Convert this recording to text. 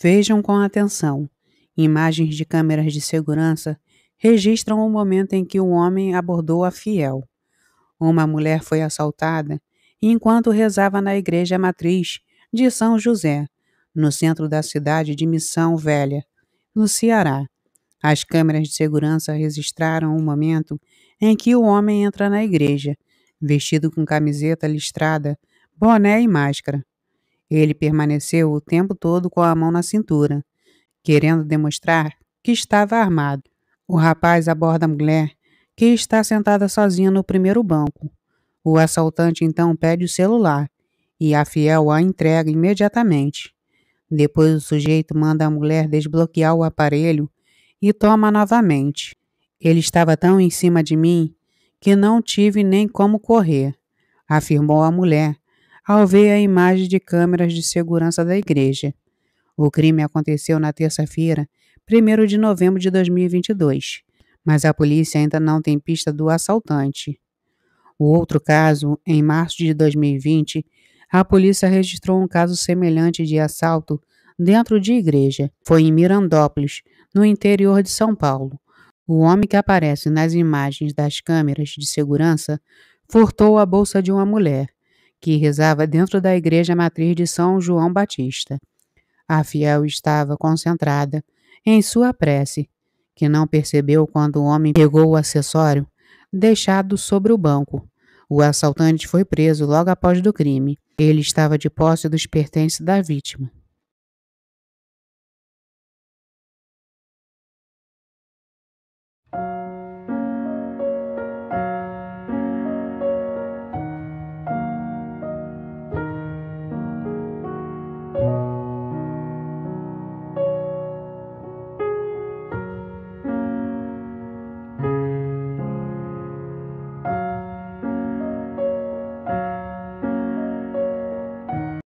Vejam com atenção. Imagens de câmeras de segurança registram o momento em que o homem abordou a fiel. Uma mulher foi assaltada enquanto rezava na igreja matriz de São José, no centro da cidade de Missão Velha, no Ceará. As câmeras de segurança registraram o momento em que o homem entra na igreja, vestido com camiseta listrada, boné e máscara. Ele permaneceu o tempo todo com a mão na cintura, querendo demonstrar que estava armado. O rapaz aborda a mulher, que está sentada sozinha no primeiro banco. O assaltante então pede o celular e a fiel a entrega imediatamente. Depois o sujeito manda a mulher desbloquear o aparelho e toma novamente. Ele estava tão em cima de mim que não tive nem como correr, afirmou a mulher, ao ver a imagem de câmeras de segurança da igreja. O crime aconteceu na terça-feira, 1 de novembro de 2022, mas a polícia ainda não tem pista do assaltante. O outro caso, em março de 2020, a polícia registrou um caso semelhante de assalto dentro de igreja. Foi em Mirandópolis, no interior de São Paulo. O homem que aparece nas imagens das câmeras de segurança furtou a bolsa de uma mulher que rezava dentro da igreja matriz de São João Batista. A fiel estava concentrada em sua prece, que não percebeu quando o homem pegou o acessório deixado sobre o banco. O assaltante foi preso logo após o crime. Ele estava de posse dos pertences da vítima.